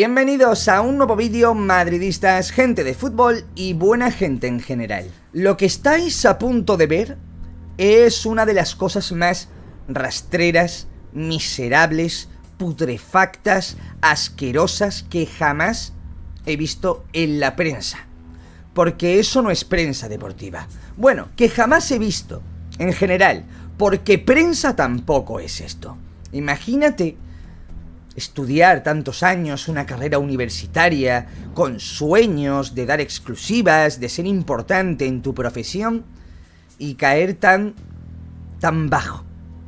Bienvenidos a un nuevo vídeo madridistas, gente de fútbol y buena gente en general. Lo que estáis a punto de ver es una de las cosas más rastreras, miserables, putrefactas, asquerosas que jamás he visto en la prensa. Porque eso no es prensa deportiva. Bueno, que jamás he visto, en general, porque prensa tampoco es esto. Imagínate estudiar tantos años una carrera universitaria, con sueños de dar exclusivas, de ser importante en tu profesión, y caer tan, tan bajo,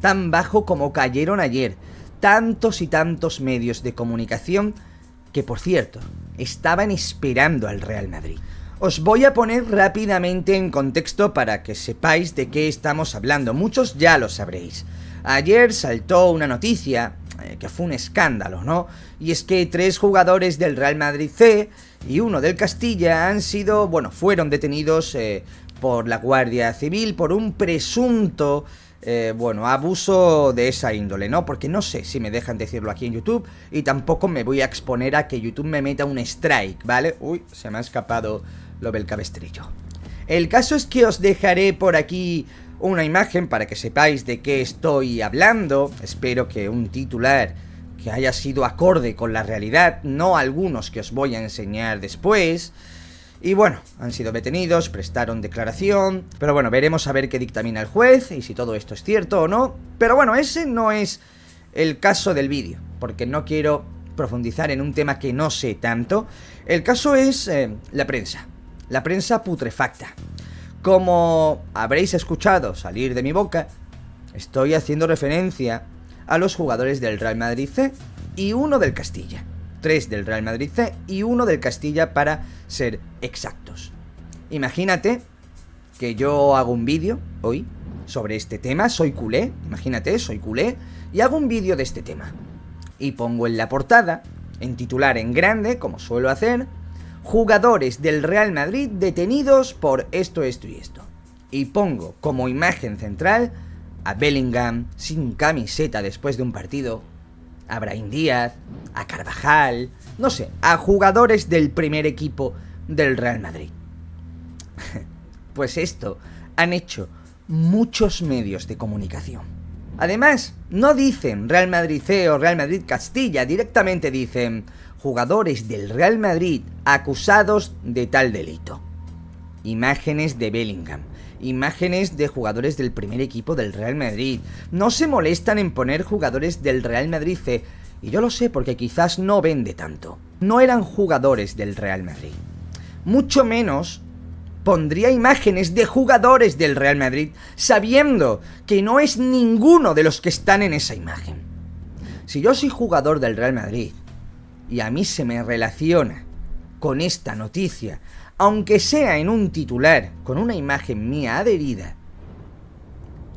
tan bajo como cayeron ayer tantos y tantos medios de comunicación que, por cierto, estaban esperando al Real Madrid. Os voy a poner rápidamente en contexto para que sepáis de qué estamos hablando. Muchos ya lo sabréis. Ayer saltó una noticia eh, que fue un escándalo, ¿no? Y es que tres jugadores del Real Madrid C y uno del Castilla han sido, bueno, fueron detenidos eh, por la Guardia Civil por un presunto, eh, bueno, abuso de esa índole, ¿no? Porque no sé si me dejan decirlo aquí en YouTube y tampoco me voy a exponer a que YouTube me meta un strike, ¿vale? Uy, se me ha escapado lo del cabestrillo. El caso es que os dejaré por aquí una imagen para que sepáis de qué estoy hablando. Espero que un titular que haya sido acorde con la realidad, no algunos que os voy a enseñar después. Y bueno, han sido detenidos, prestaron declaración, pero bueno, veremos a ver qué dictamina el juez y si todo esto es cierto o no. Pero bueno, ese no es el caso del vídeo, porque no quiero profundizar en un tema que no sé tanto. El caso es eh, la prensa, la prensa putrefacta. Como habréis escuchado salir de mi boca, estoy haciendo referencia a los jugadores del Real Madrid C y uno del Castilla. Tres del Real Madrid C y uno del Castilla para ser exactos. Imagínate que yo hago un vídeo hoy sobre este tema, soy culé, imagínate, soy culé, y hago un vídeo de este tema. Y pongo en la portada, en titular en grande, como suelo hacer, jugadores del Real Madrid detenidos por esto, esto y esto. Y pongo como imagen central a Bellingham sin camiseta después de un partido, a Brain Díaz, a Carvajal, no sé, a jugadores del primer equipo del Real Madrid. Pues esto han hecho muchos medios de comunicación. Además, no dicen Real Madrid C o Real Madrid Castilla, directamente dicen jugadores del Real Madrid acusados de tal delito. Imágenes de Bellingham, imágenes de jugadores del primer equipo del Real Madrid. No se molestan en poner jugadores del Real Madrid C, y yo lo sé porque quizás no vende tanto. No eran jugadores del Real Madrid. Mucho menos pondría imágenes de jugadores del Real Madrid sabiendo que no es ninguno de los que están en esa imagen. Si yo soy jugador del Real Madrid y a mí se me relaciona con esta noticia, aunque sea en un titular con una imagen mía adherida,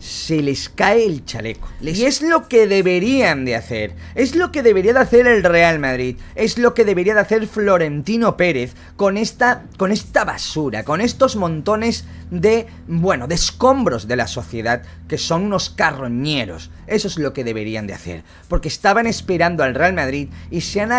se les cae el chaleco. Y es lo que deberían de hacer. Es lo que debería de hacer el Real Madrid. Es lo que debería de hacer Florentino Pérez con esta, con esta basura, con estos montones de, bueno, de escombros de la sociedad que son unos carroñeros. Eso es lo que deberían de hacer. Porque estaban esperando al Real Madrid y se han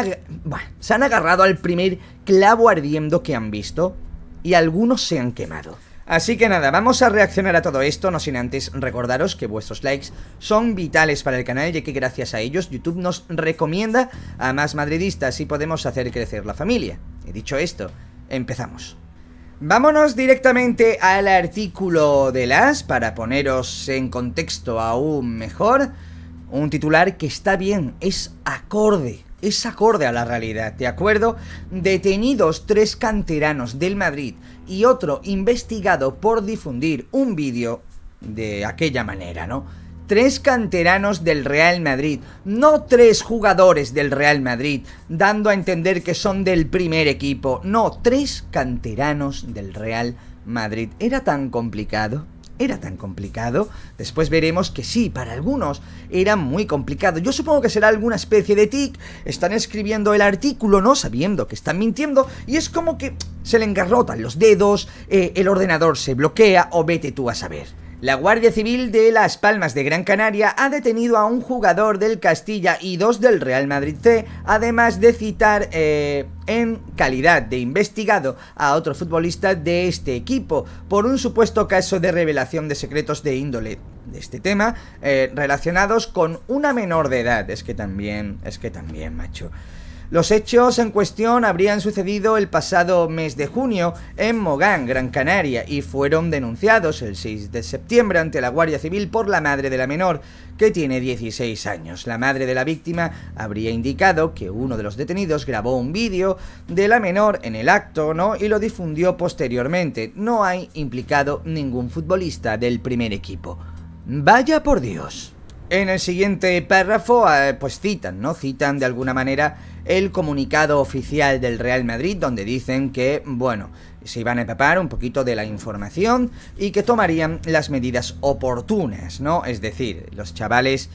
agarrado al primer clavo ardiendo que han visto y algunos se han quemado. Así que nada, vamos a reaccionar a todo esto, no sin antes recordaros que vuestros likes son vitales para el canal, ya que gracias a ellos YouTube nos recomienda a más madridistas y podemos hacer crecer la familia. He dicho esto, empezamos. Vámonos directamente al artículo de las para poneros en contexto aún mejor. Un titular que está bien, es acorde es acorde a la realidad, ¿de acuerdo? Detenidos tres canteranos del Madrid y otro investigado por difundir un vídeo de aquella manera, ¿no? Tres canteranos del Real Madrid, no tres jugadores del Real Madrid, dando a entender que son del primer equipo, no, tres canteranos del Real Madrid. ¿Era tan complicado? era tan complicado. Después veremos que sí, para algunos era muy complicado. Yo supongo que será alguna especie de tic. Están escribiendo el artículo no sabiendo que están mintiendo y es como que se le engarrotan los dedos, eh, el ordenador se bloquea o vete tú a saber. La Guardia Civil de Las Palmas de Gran Canaria ha detenido a un jugador del Castilla y dos del Real Madrid C, además de citar eh, en calidad de investigado a otro futbolista de este equipo por un supuesto caso de revelación de secretos de índole de este tema eh, relacionados con una menor de edad. Es que también, es que también, macho. Los hechos en cuestión habrían sucedido el pasado mes de junio en Mogán, Gran Canaria, y fueron denunciados el 6 de septiembre ante la Guardia Civil por la madre de la menor, que tiene 16 años. La madre de la víctima habría indicado que uno de los detenidos grabó un vídeo de la menor en el acto ¿no? y lo difundió posteriormente. No hay implicado ningún futbolista del primer equipo. Vaya por Dios. En el siguiente párrafo, ah, pues citan, ¿no? Citan de alguna manera el comunicado oficial del Real Madrid donde dicen que, bueno, se iban a tapar un poquito de la información y que tomarían las medidas oportunas, ¿no? Es decir, los chavales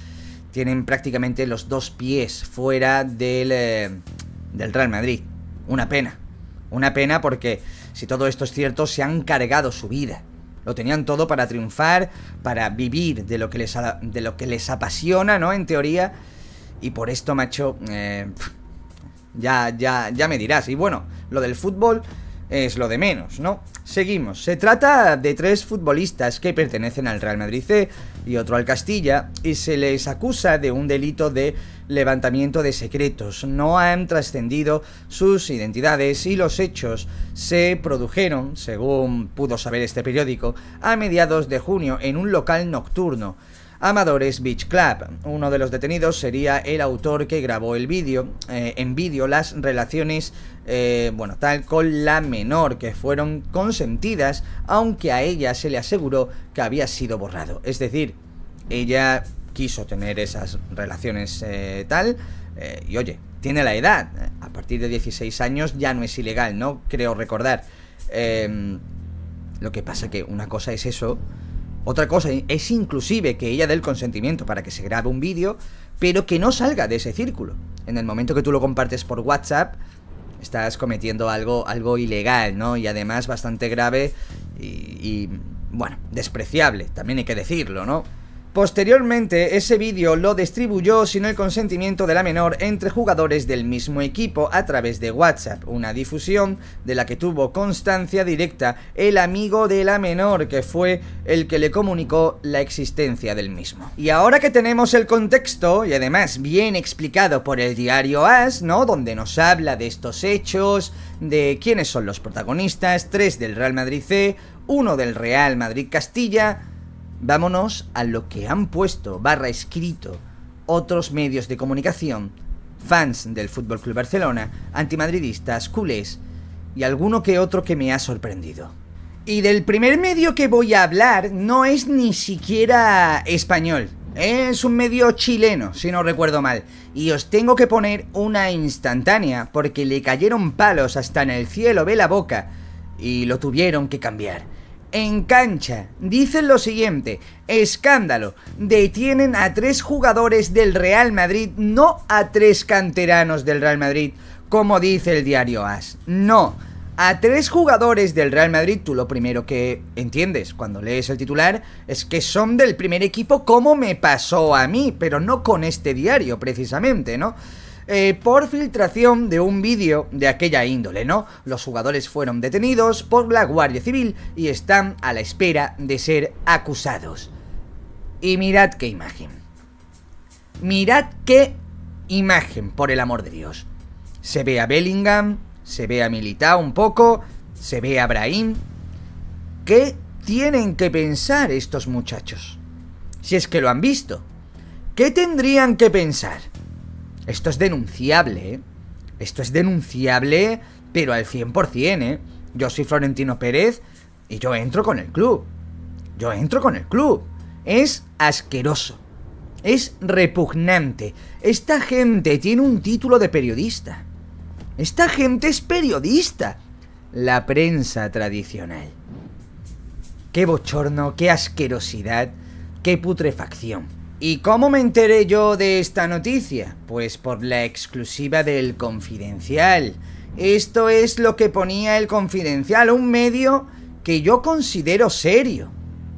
tienen prácticamente los dos pies fuera del, eh, del Real Madrid. Una pena. Una pena porque, si todo esto es cierto, se han cargado su vida. Lo tenían todo para triunfar, para vivir de lo que les, de lo que les apasiona, ¿no? En teoría. Y por esto, macho, eh, ya, ya, ya me dirás. Y bueno, lo del fútbol es lo de menos, ¿no? Seguimos. Se trata de tres futbolistas que pertenecen al Real Madrid C y otro al Castilla y se les acusa de un delito de levantamiento de secretos. No han trascendido sus identidades y los hechos se produjeron, según pudo saber este periódico, a mediados de junio en un local nocturno Amadores Beach Club. Uno de los detenidos sería el autor que grabó el vídeo, eh, en vídeo las relaciones, eh, bueno, tal con la menor, que fueron consentidas, aunque a ella se le aseguró que había sido borrado. Es decir, ella quiso tener esas relaciones eh, tal, y oye, tiene la edad, a partir de 16 años ya no es ilegal, ¿no? Creo recordar. Em, lo que pasa que una cosa es eso otra cosa es inclusive que ella dé el consentimiento para que se grabe un vídeo, pero que no salga de ese círculo. En el momento que tú lo compartes por WhatsApp, estás cometiendo algo, algo ilegal, ¿no? Y además bastante grave y, y bueno, despreciable, también hay que decirlo, ¿no? Posteriormente, ese vídeo lo distribuyó sin el consentimiento de la menor entre jugadores del mismo equipo a través de WhatsApp, una difusión de la que tuvo constancia directa el amigo de la menor que fue el que le comunicó la existencia del mismo. Y ahora que tenemos el contexto, y además bien explicado por el diario As, ¿no? Donde nos habla de estos hechos, de quiénes son los protagonistas, tres del Real Madrid C, uno del Real Madrid Castilla, vámonos a lo que han puesto barra escrito otros medios de comunicación, fans del Fútbol Club Barcelona, antimadridistas, culés y alguno que otro que me ha sorprendido. Y del primer medio que voy a hablar no es ni siquiera español. Es un medio chileno, si no recuerdo mal. Y os tengo que poner una instantánea porque le cayeron palos hasta en el cielo ve la boca y lo tuvieron que cambiar en cancha dicen lo siguiente, escándalo, detienen a tres jugadores del Real Madrid, no a tres canteranos del Real Madrid, como dice el diario AS, no. A tres jugadores del Real Madrid, tú lo primero que entiendes cuando lees el titular es que son del primer equipo como me pasó a mí, pero no con este diario precisamente, ¿no? Eh, por filtración de un vídeo de aquella índole, ¿no? Los jugadores fueron detenidos por la Guardia Civil y están a la espera de ser acusados. Y mirad qué imagen. Mirad qué imagen, por el amor de Dios. Se ve a Bellingham, se ve a Militao un poco, se ve a Brahim. ¿Qué tienen que pensar estos muchachos? Si es que lo han visto. ¿Qué tendrían que pensar? Esto es denunciable, ¿eh? Esto es denunciable, pero al 100%, ¿eh? Yo soy Florentino Pérez y yo entro con el club. Yo entro con el club. Es asqueroso. Es repugnante. Esta gente tiene un título de periodista. Esta gente es periodista. La prensa tradicional. Qué bochorno, qué asquerosidad, qué putrefacción. ¿Y cómo me enteré yo de esta noticia? Pues por la exclusiva del Confidencial. Esto es lo que ponía el Confidencial, un medio que yo considero serio.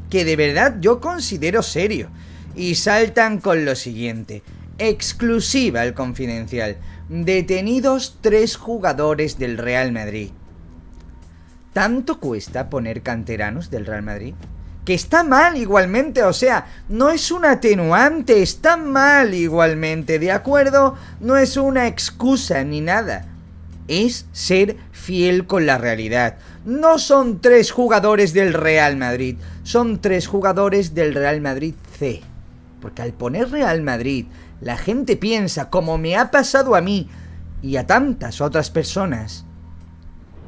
Que de verdad yo considero serio. Y saltan con lo siguiente. Exclusiva el Confidencial. Detenidos tres jugadores del Real Madrid. ¿Tanto cuesta poner canteranos del Real Madrid? que está mal igualmente, o sea, no es un atenuante, está mal igualmente, ¿de acuerdo? No es una excusa ni nada. Es ser fiel con la realidad. No son tres jugadores del Real Madrid, son tres jugadores del Real Madrid C. Porque al poner Real Madrid, la gente piensa, como me ha pasado a mí y a tantas otras personas,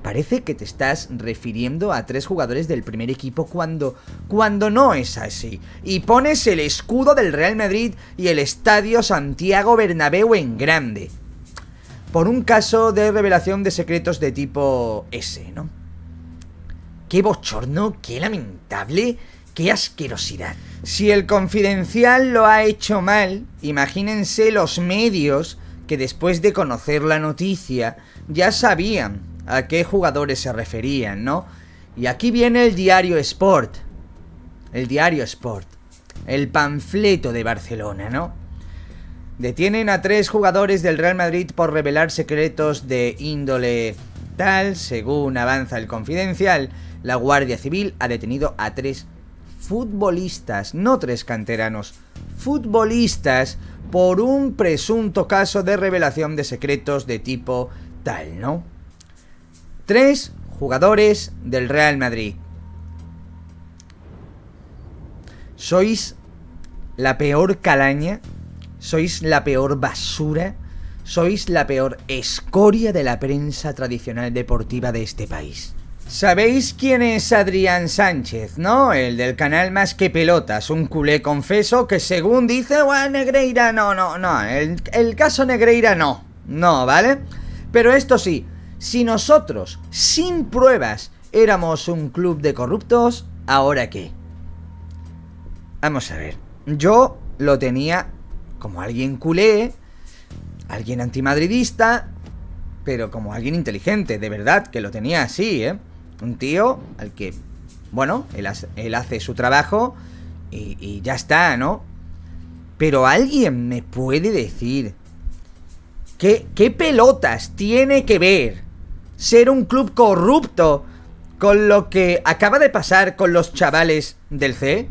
parece que te estás refiriendo a tres jugadores del primer equipo cuando, cuando no es así. Y pones el escudo del Real Madrid y el Estadio Santiago Bernabéu en grande. Por un caso de revelación de secretos de tipo S, ¿no? Qué bochorno, qué lamentable, qué asquerosidad. Si el confidencial lo ha hecho mal, imagínense los medios que después de conocer la noticia ya sabían a qué jugadores se referían, ¿no? Y aquí viene el diario Sport. El diario Sport. El panfleto de Barcelona, ¿no? Detienen a tres jugadores del Real Madrid por revelar secretos de índole tal. Según avanza el confidencial, la Guardia Civil ha detenido a tres futbolistas, no tres canteranos, futbolistas por un presunto caso de revelación de secretos de tipo tal, ¿no? Tres jugadores del Real Madrid. Sois la peor calaña, sois la peor basura, sois la peor escoria de la prensa tradicional deportiva de este país. Sabéis quién es Adrián Sánchez, ¿no? El del canal Más que Pelotas, un culé confeso que según dice, ¡Uah, Negreira! No, no, no, el caso Negreira no, no, ¿vale? Pero esto sí, si nosotros, sin pruebas, éramos un club de corruptos, ¿ahora qué? Vamos a ver. Yo lo tenía como alguien culé, alguien antimadridista, pero como alguien inteligente, de verdad, que lo tenía así, ¿eh? Un tío al que, bueno, él, hace, su trabajo y, ya está, ¿no? Pero alguien me puede decir... ¿Qué, ¿Qué, pelotas tiene que ver ser un club corrupto con lo que acaba de pasar con los chavales del C?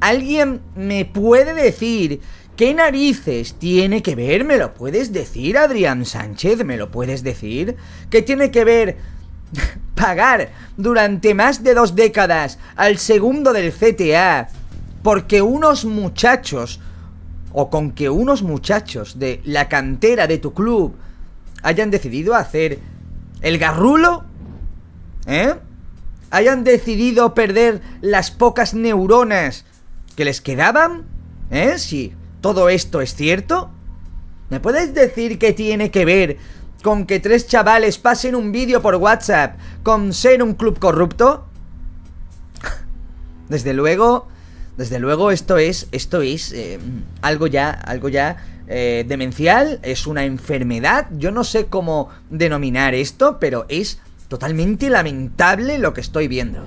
¿Alguien me puede decir qué narices tiene que ver? ¿Me lo puedes decir, Adrián Sánchez? ¿Me lo puedes decir? ¿Qué tiene que ver pagar durante más de dos décadas al segundo del CTA porque unos muchachos o con que unos muchachos de la cantera de tu club hayan decidido hacer el garrulo, ¿eh? Hayan decidido perder las pocas neuronas que les quedaban, ¿eh? Si todo esto es cierto. ¿Me puedes decir qué tiene que ver con que tres chavales pasen un vídeo por WhatsApp con ser un club corrupto? Desde luego, desde luego esto es, esto es eh, algo ya, algo ya eh, demencial, es una enfermedad, yo no sé cómo denominar esto, pero es totalmente lamentable lo que estoy viendo.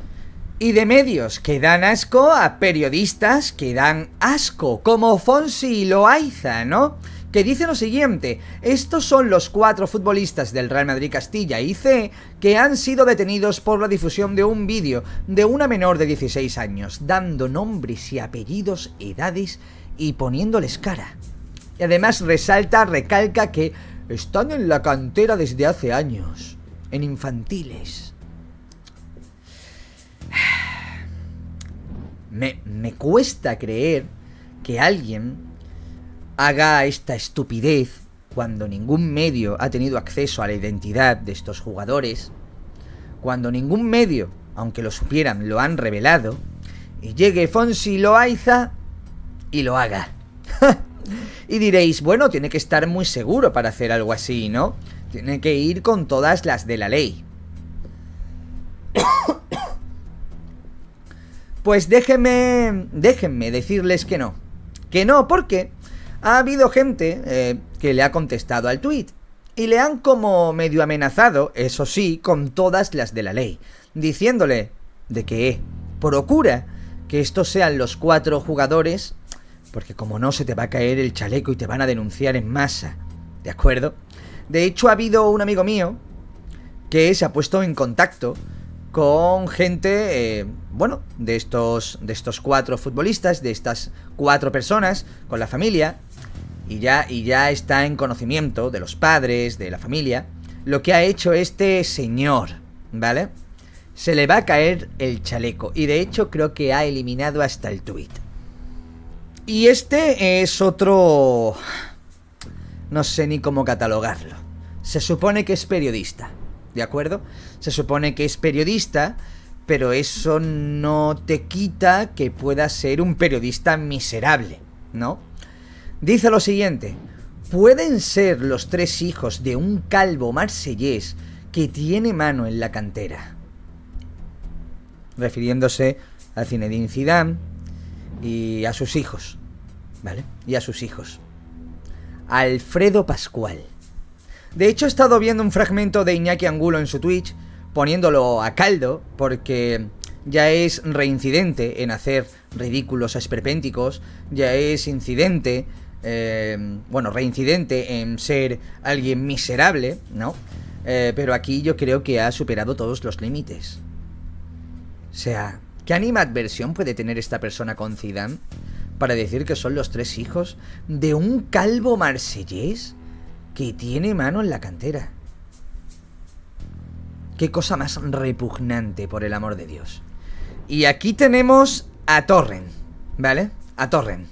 Y de medios que dan asco a periodistas que dan asco, como Fonsi y Loaiza, ¿no? que dice lo siguiente, estos son los cuatro futbolistas del Real Madrid Castilla y C que han sido detenidos por la difusión de un vídeo de una menor de 16 años, dando nombres y apellidos, edades y poniéndoles cara. Y además resalta, recalca que están en la cantera desde hace años, en infantiles. Me, me cuesta creer que alguien haga esta estupidez cuando ningún medio ha tenido acceso a la identidad de estos jugadores, cuando ningún medio, aunque lo supieran, lo han revelado, y llegue Fonsi Loaiza y lo haga. Y diréis, bueno, tiene que estar muy seguro para hacer algo así, ¿no? Tiene que ir con todas las de la ley. Pues déjenme, déjenme decirles que no. Que no, porque ha habido gente eh, que le ha contestado al tweet y le han como medio amenazado, eso sí, con todas las de la ley, diciéndole de que procura que estos sean los cuatro jugadores porque como no, se te va a caer el chaleco y te van a denunciar en masa. ¿De acuerdo? De hecho, ha habido un amigo mío que se ha puesto en contacto con gente, eh, bueno, de estos, de estos cuatro futbolistas, de estas cuatro personas, con la familia, y ya, y ya está en conocimiento de los padres, de la familia, lo que ha hecho este señor, ¿vale? Se le va a caer el chaleco, y de hecho creo que ha eliminado hasta el tuit. Y este es otro... No sé ni cómo catalogarlo. Se supone que es periodista, ¿de acuerdo? Se supone que es periodista, pero eso no te quita que pueda ser un periodista miserable, ¿no? Dice lo siguiente, ¿pueden ser los tres hijos de un calvo marsellés que tiene mano en la cantera? Refiriéndose a Zinedine Zidane, y a sus hijos, ¿vale? Y a sus hijos. Alfredo Pascual. De hecho, he estado viendo un fragmento de Iñaki Angulo en su Twitch, poniéndolo a caldo, porque ya es reincidente en hacer ridículos esperpénticos, ya es incidente, eh, bueno, reincidente en ser alguien miserable, ¿no? Eh, pero aquí yo creo que ha superado todos los límites. O sea, ¿Qué animadversión puede tener esta persona con Zidane? Para decir que son los tres hijos de un calvo marsellés que tiene mano en la cantera. Qué cosa más repugnante, por el amor de Dios. Y aquí tenemos a Torren, ¿vale? A Torren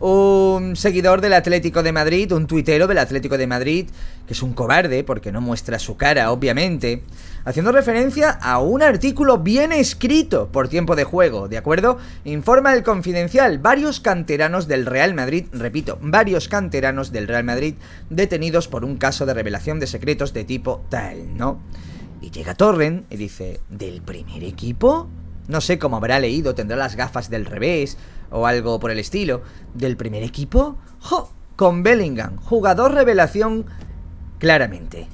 un seguidor del Atlético de Madrid, un tuitero del Atlético de Madrid, que es un cobarde porque no muestra su cara, obviamente, haciendo referencia a un artículo bien escrito por tiempo de juego, ¿de acuerdo? Informa el confidencial, varios canteranos del Real Madrid, repito, varios canteranos del Real Madrid detenidos por un caso de revelación de secretos de tipo tal, ¿no? Y llega Torren y dice, ¿del primer equipo? No sé cómo habrá leído, tendrá las gafas del revés, o algo por el estilo, del primer equipo, con Bellingham, jugador revelación claramente,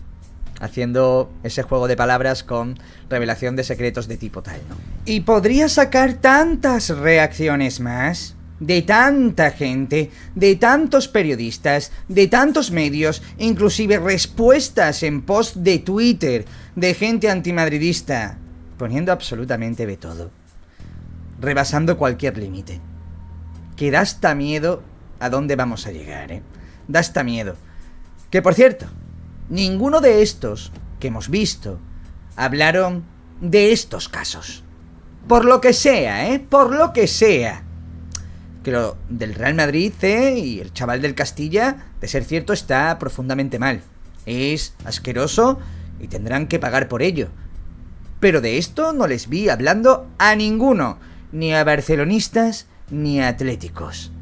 haciendo ese juego de palabras con revelación de secretos de tipo tal, ¿no? Y podría sacar tantas reacciones más de tanta gente, de tantos periodistas, de tantos medios, inclusive respuestas en post de Twitter de gente antimadridista, poniendo absolutamente de todo, rebasando cualquier límite que da hasta miedo a dónde vamos a llegar, ¿eh? Da hasta miedo. Que por cierto, ninguno de estos que hemos visto hablaron de estos casos. Por lo que sea, ¿eh? Por lo que sea. Que lo del Real Madrid, ¿eh? Y el chaval del Castilla, de ser cierto, está profundamente mal. Es asqueroso y tendrán que pagar por ello. Pero de esto no les vi hablando a ninguno, ni a barcelonistas, ni atléticos.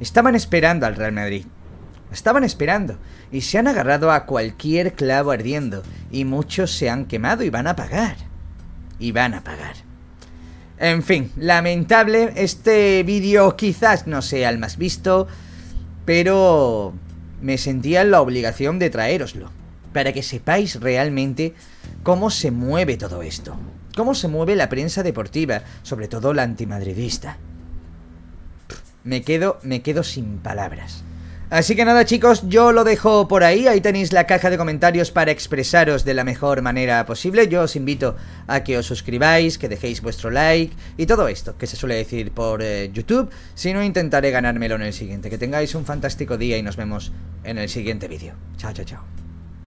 Estaban esperando al Real Madrid. Estaban esperando. Y se han agarrado a cualquier clavo ardiendo. Y muchos se han quemado y van a pagar. Y van a pagar. En fin, lamentable. Este vídeo quizás no sea el más visto. Pero me sentía la obligación de traeroslo Para que sepáis realmente cómo se mueve todo esto. Cómo se mueve la prensa deportiva. Sobre todo la antimadridista. Me quedo, me quedo sin palabras. Así que nada chicos, yo lo dejo por ahí, ahí tenéis la caja de comentarios para expresaros de la mejor manera posible, yo os invito a que os suscribáis, que dejéis vuestro like y todo esto que se suele decir por eh, YouTube, si no intentaré ganármelo en el siguiente, que tengáis un fantástico día y nos vemos en el siguiente vídeo. Chao, chao, chao.